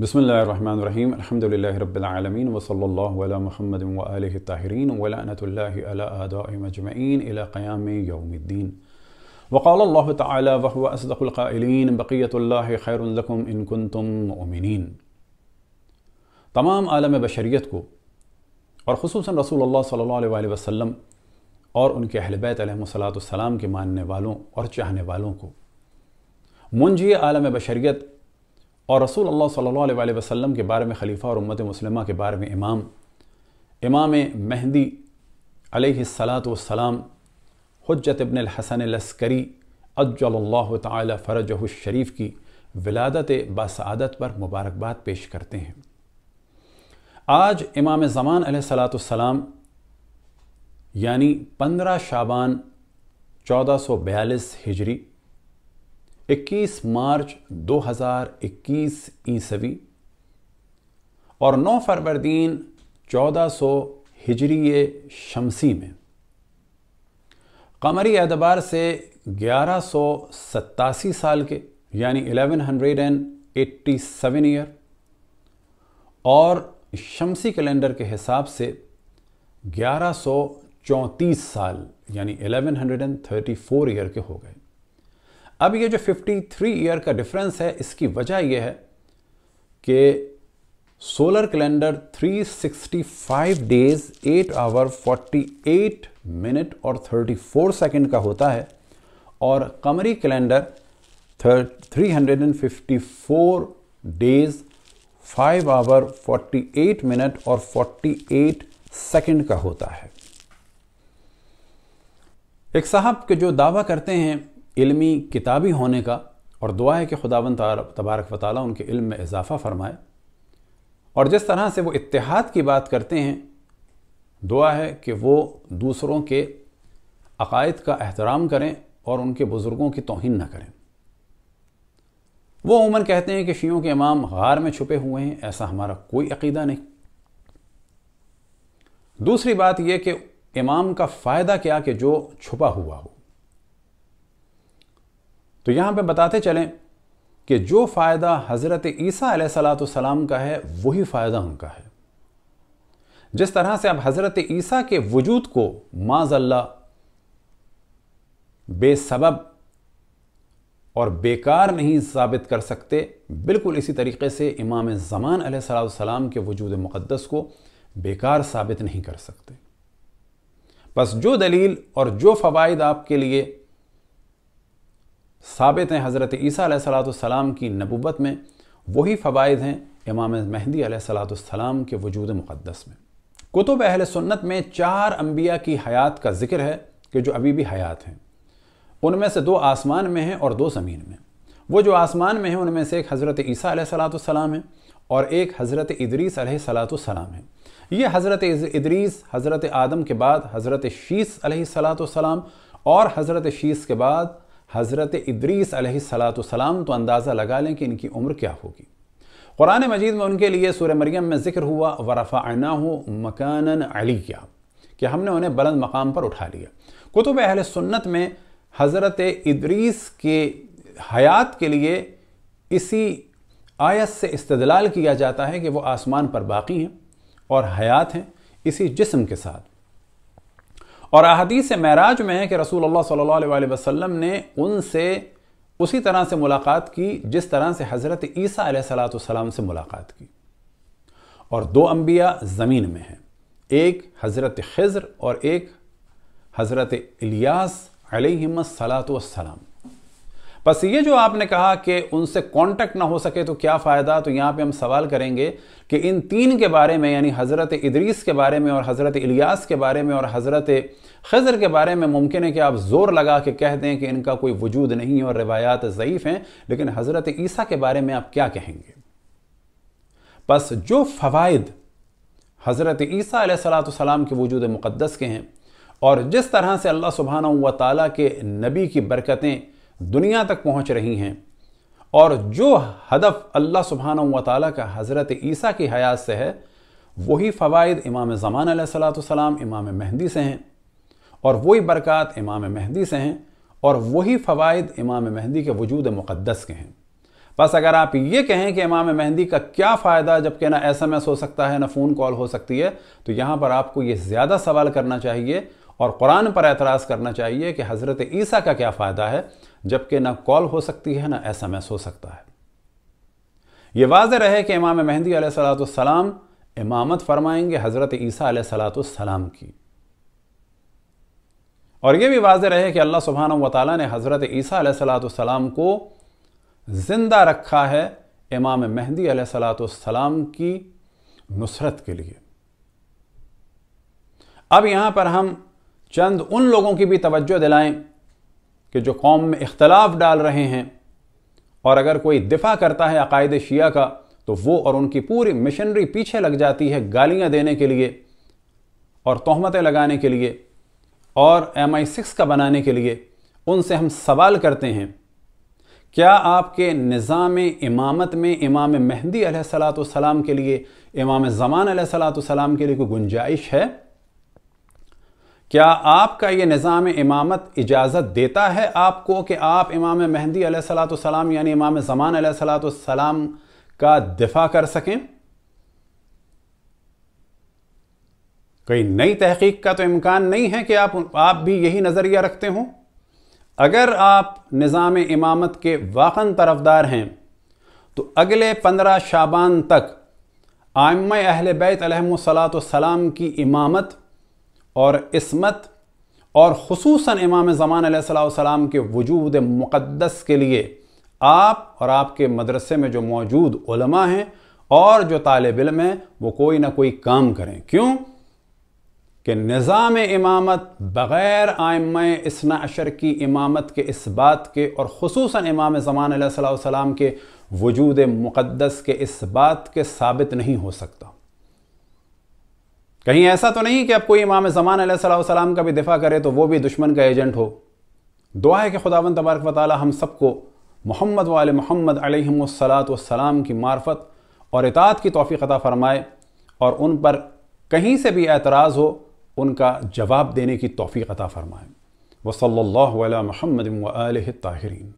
بسم الله الرحمن الرحيم الحمد لله رب العالمين وصلى الله على محمد وآله الطاهرين ولعنة الله على أعدائهم أجمعين إلى قيام يوم الدين وقال الله تعالى وهو أصدق القائلين بقية الله خير لكم إن كنتم مؤمنين تمام عالم بشريتكو اور خصوصاً رسول الله صلى الله عليه وسلم اور ان کے اہل بیت علیہ والسلام کے ماننے والوں اور چاہنے والوں کو منجی عالم بشریت और रसूल अल्लाह सल्लल्लाहु अलैहि वसल्लम के बारे में खलीफा और उम्मत मुसलमा के बारे में इमाम इमाम महदी सलाम हजत इबन हसन लस्करी अज्जल्ला तरजह शरीफ की विलादत बासदत पर मुबारकबाद पेश करते हैं आज इमाम ज़मान सलाम यानी पंद्रह शाबान चौदह सौ बयालीस हिजरी 21 मार्च 2021 ईसवी और 9 फरवरदीन 1400 हिजरी शमसी में कमरी एतबार से ग्यारह साल के यानी 1187 ईयर और शमसी कैलेंडर के हिसाब से 1134 साल यानी 1134 ईयर के हो गए अब ये जो 53 ईयर का डिफरेंस है इसकी वजह ये है कि solar calendar 365 days 8 hour 48 minute और 34 सेकंड का होता है और कमरी कैलेंडर 354 डेज 5 आवर 48 मिनट और 48 सेकंड का होता है एक साहब के जो दावा करते हैं इल्मी किताबी होने का और दुआ है कि खुदावन तबारक वाली उनके इल्म में इजाफ़ा फरमाए और जिस तरह से वो इतिहाद की बात करते हैं दुआ है कि वो दूसरों के अकायद का एहतराम करें और उनके बुज़ुर्गों की तोहन ना करें वो उमन कहते हैं कि शियों के इमाम गार में छुपे हुए हैं ऐसा हमारा कोई अकीदा नहीं दूसरी बात यह कि इमाम का फ़ायदा क्या कि जो छुपा हुआ हो तो यहां पे बताते चलें कि जो फ़ायदा हज़रत ईसा सलाम का है वही फ़ायदा उनका है जिस तरह से आप हज़रत ईसा के वजूद को माजल्ला बेसबब और बेकार नहीं साबित कर सकते बिल्कुल इसी तरीके से इमाम ज़मान सलाम के वजूद मुक़दस को बेकार साबित नहीं कर सकते बस जो दलील और जो फ़वाद आपके लिए साबित हैं हज़रत ईसा सलाम की नबूबत में वही फ़वाद हैं इमाम महदी सलाम के वजूद मुक़दस में कुतुब अहल सुन्नत में चार अम्बिया की हयात का जिक्र है कि जो अभी भी हयात हैं उनमें से दो आसमान में हैं और दो ज़मीन में वो जो आसमान में हैं उनमें से एक हज़रत ईसी सलाम है और एक हज़रत इदरीस सलाम है ये हज़रत इदरीस हज़रत आदम के बाद हज़रत शीस सलाम और हज़रत शीस के बाद हज़रत इदरीस सलाम तो अंदाज़ा लगा लें कि इनकी उम्र क्या होगी क़ुरान मजीद में उनके लिए सूर मरियम में ज़िक्र हुआ वरफ़ा हो मकान क्या कि हमने उन्हें बुलंद मकाम पर उठा लिया कुतुब अहल सुन्नत में हज़रत इदरीस के हयात के लिए इसी आयत से इस्तदलाल किया जाता है कि वो आसमान पर बाकी हैं और हयात हैं इसी जिसम के साथ और अहदीस महराज में है कि रसूल अल्लाह सल्लल्लाहु अलैहि वसल्लम ने उनसे उसी तरह से मुलाकात की जिस तरह से हज़रत ईसा सलाम से मुलाकात की और दो अम्बिया ज़मीन में हैं एक हज़रत खज़र और एक हज़रत इलियास सलात सलाम बस ये जो आपने कहा कि उनसे कांटेक्ट ना हो सके तो क्या फ़ायदा तो यहाँ पे हम सवाल करेंगे कि इन तीन के बारे में यानी हज़रत इदरीस के बारे में और हज़रत इलियास के बारे में और हज़रत खजर के बारे में मुमकिन है कि आप ज़ोर लगा के कह दें कि इनका कोई वजूद नहीं है और रिवायात ज़यीफ़ हैं लेकिन हज़रत ईसा के बारे में आप क्या कहेंगे बस जो फ़वाद हज़रत ईसा सलाम के वजूद मुक़दस के हैं और जिस तरह से अल्लाह सुबहाना व ताली के नबी की बरकतें दुनिया तक पहुंच रही हैं और जो हदफ अल्लाह सुबहाना व का हज़रत ईसा की हयात से है वही फ़वाद इमाम ज़मान सलाम इमाम महदी से हैं और वही बरक़ात इमाम महदी से हैं और वही फ़वाद इमाम महदी के वजूद मुक़दस के हैं बस अगर आप ये कहें कि इमाम महदी का क्या फ़ायदा जबकि ना एस एम एस हो सकता है ना फ़ोन कॉल हो सकती है तो यहाँ पर आपको ये ज़्यादा सवाल करना चाहिए और कुरान पर एतराज़ करना चाहिए कि हज़रत ईसा का क्या फ़ायदा है जबकि ना कॉल हो सकती है ना एस एम एस हो सकता है ये वाज रहे कि इमाम मेहंदी सलाम इमामत फरमाएंगे हज़रत ईसा सलाम की और यह भी वाज रहे कि अल्लाह सुबहान वाली ने हज़रत ईसा सलाम को ज़िंदा रखा है इमाम मेहंदी सलाम की नुसरत के लिए अब यहाँ पर हम चंद उन लोगों की भी तवज्जो दिलाएं कि जो कौम में इख्तलाफ डाल रहे हैं और अगर कोई दिफा करता है अकायद शिया का तो वो और उनकी पूरी मिशनरी पीछे लग जाती है गालियां देने के लिए और तोहमतें लगाने के लिए और एम आई सिक्स का बनाने के लिए उनसे हम सवाल करते हैं क्या आपके निज़ाम इमामत में इमाम महदी सलाम के लिए इमाम ज़मान सलाम के लिए कोई गुंजाइश है क्या आपका ये निज़ाम इमामत इजाज़त देता है आपको कि आप इमाम मेहंदी सलाम यानी इमाम ज़मान सलाम का दिफा कर सकें कोई नई तहकीक का तो इम्कान नहीं है कि आप आप भी यही नज़रिया रखते हों अगर आप निज़ाम इमामत के वाकन तरफदार हैं तो अगले पंद्रह शाबान तक आम अहल बैत सलाम की इमामत और इसमत और खसूस इमाम ज़मान के वजूद मुक़दस के लिए आप और आपके मदरसे में जो मौजूद उलमा हैं और जो तालब इम हैं वो कोई ना कोई काम करें क्यों कि निज़ाम इमामत बग़ैर आयम इसना अशर की इमामत के इस बात के और खसूस इमाम ज़मान के वजूद मुक़दस के इस बात के साबित नहीं हो सकता कहीं ऐसा तो नहीं कि अब कोई इमाम ज़मान सलाम का भी दिफा करे तो वो भी दुश्मन का एजेंट हो दुआ है कि खुदावन तबारक वाली हम सबको मोहम्मद वाल मोहम्मद वसलाम की मार्फत और इतात की तोफ़ी फ़रमाए और उन पर कहीं से भी एतराज़ हो उनका जवाब देने की तोफ़ी अता फ़रमाए वसल्ला महमद ताहरीन